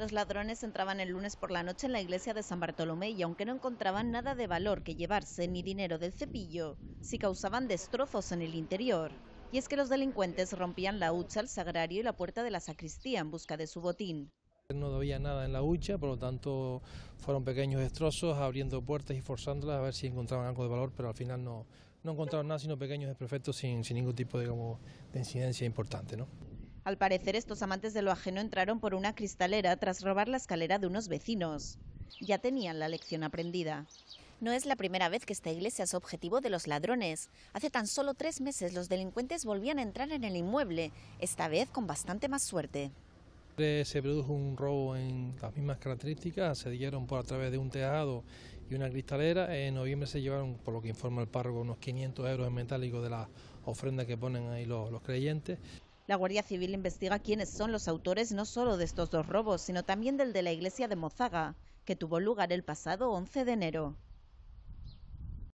Los ladrones entraban el lunes por la noche en la iglesia de San Bartolomé y aunque no encontraban nada de valor que llevarse ni dinero del cepillo, sí causaban destrozos en el interior. Y es que los delincuentes rompían la hucha, el sagrario y la puerta de la sacristía en busca de su botín. No había nada en la hucha, por lo tanto fueron pequeños destrozos, abriendo puertas y forzándolas a ver si encontraban algo de valor, pero al final no, no encontraron nada, sino pequeños desperfectos sin, ningún tipo de, incidencia importante. ¿no? Al parecer, estos amantes de lo ajeno entraron por una cristalera tras robar la escalera de unos vecinos. Ya tenían la lección aprendida. No es la primera vez que esta iglesia es objetivo de los ladrones. Hace tan solo tres meses los delincuentes volvían a entrar en el inmueble, esta vez con bastante más suerte. Se produjo un robo en las mismas características, se dieron por a través de un tejado y una cristalera. En noviembre se llevaron, por lo que informa el párroco, unos 500 euros en metálico de la ofrenda que ponen ahí los, los creyentes. La Guardia Civil investiga quiénes son los autores no solo de estos dos robos, sino también del de la iglesia de Mozaga, que tuvo lugar el pasado 11 de enero.